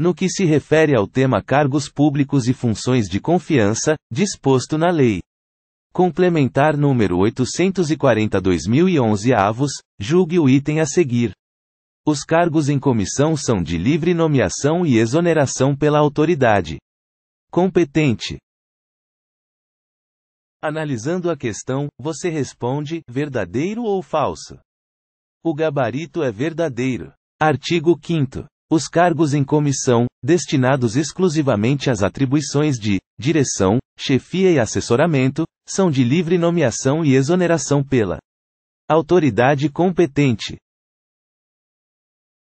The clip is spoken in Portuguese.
No que se refere ao tema cargos públicos e funções de confiança, disposto na Lei. Complementar número 840-2011 avos, julgue o item a seguir. Os cargos em comissão são de livre nomeação e exoneração pela autoridade competente. Analisando a questão, você responde: verdadeiro ou falso? O gabarito é verdadeiro. Artigo 5. Os cargos em comissão, destinados exclusivamente às atribuições de direção, chefia e assessoramento, são de livre nomeação e exoneração pela autoridade competente.